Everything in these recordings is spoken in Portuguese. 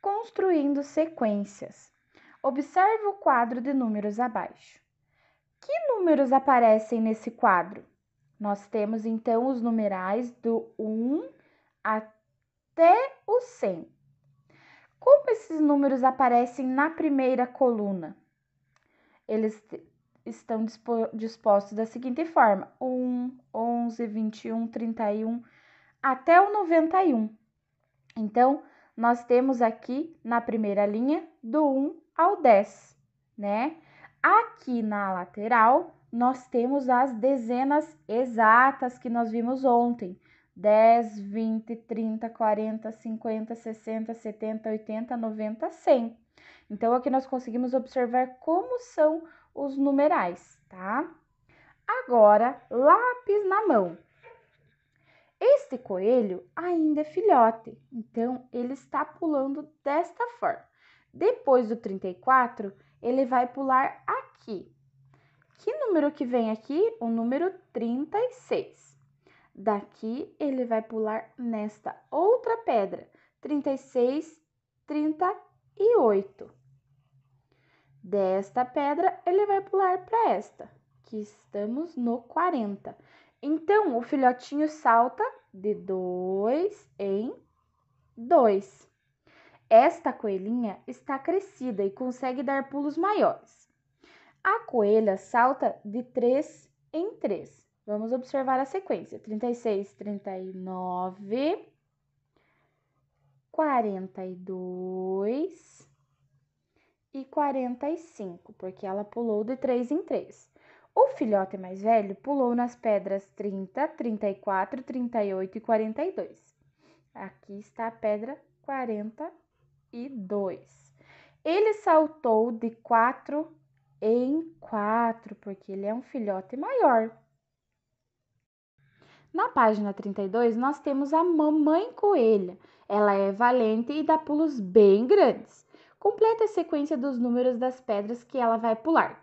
construindo sequências. Observe o quadro de números abaixo. Que números aparecem nesse quadro? Nós temos então os numerais do 1 até o 100. Como esses números aparecem na primeira coluna? Eles estão dispostos da seguinte forma: 1, 11, 21, 31 até o 91. Então, nós temos aqui na primeira linha do 1 ao 10, né? Aqui na lateral, nós temos as dezenas exatas que nós vimos ontem. 10, 20, 30, 40, 50, 60, 70, 80, 90, 100. Então, aqui nós conseguimos observar como são os numerais, tá? Agora, lápis na mão. Este coelho ainda é filhote, então ele está pulando desta forma. Depois do 34, ele vai pular aqui. Que número que vem aqui? O número 36. Daqui ele vai pular nesta outra pedra, 36, 38. Desta pedra ele vai pular para esta, que estamos no 40. Então, o filhotinho salta de dois em dois. Esta coelhinha está crescida e consegue dar pulos maiores. A coelha salta de três em três. Vamos observar a sequência: 36, 39, 42 e 45, porque ela pulou de três em três. O filhote mais velho pulou nas pedras 30, 34, 38 e 42. Aqui está a pedra 42. Ele saltou de 4 em 4, porque ele é um filhote maior. Na página 32, nós temos a mamãe coelha. Ela é valente e dá pulos bem grandes. Completa a sequência dos números das pedras que ela vai pular.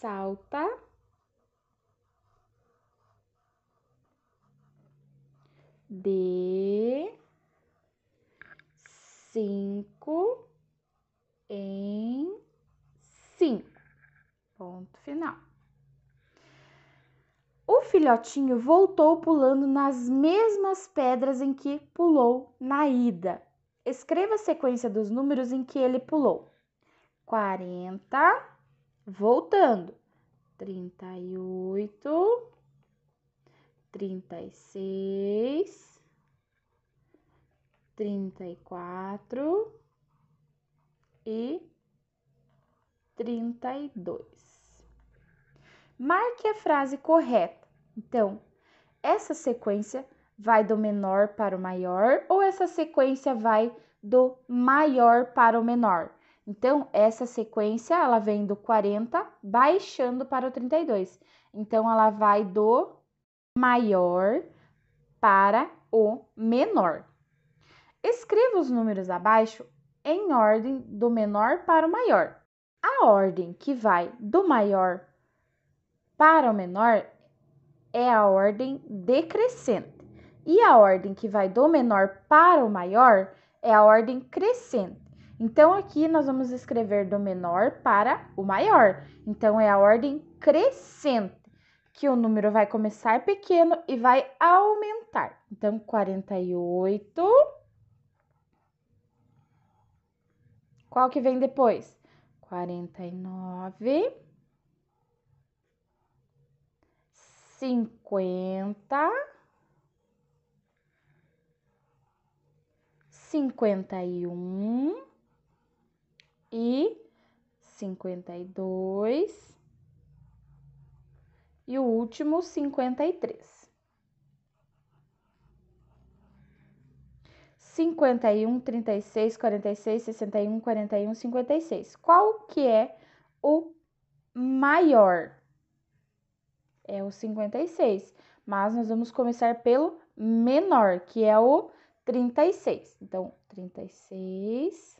salta, de cinco em cinco. Ponto final. O filhotinho voltou pulando nas mesmas pedras em que pulou na ida. Escreva a sequência dos números em que ele pulou: quarenta Voltando. 38, 36, 34 e 32. Marque a frase correta. Então, essa sequência vai do menor para o maior ou essa sequência vai do maior para o menor? Então, essa sequência, ela vem do 40 baixando para o 32. Então, ela vai do maior para o menor. Escreva os números abaixo em ordem do menor para o maior. A ordem que vai do maior para o menor é a ordem decrescente. E a ordem que vai do menor para o maior é a ordem crescente. Então, aqui nós vamos escrever do menor para o maior. Então, é a ordem crescente, que o número vai começar pequeno e vai aumentar. Então, 48. Qual que vem depois? 49. 50. 51 e cinquenta e dois e o último cinquenta e três. Cinquenta e um, trinta e seis, quarenta e seis, sessenta e um, quarenta e um, cinquenta e seis. Qual que é o maior? É o cinquenta e seis, mas nós vamos começar pelo menor, que é o trinta e seis. Então, trinta e seis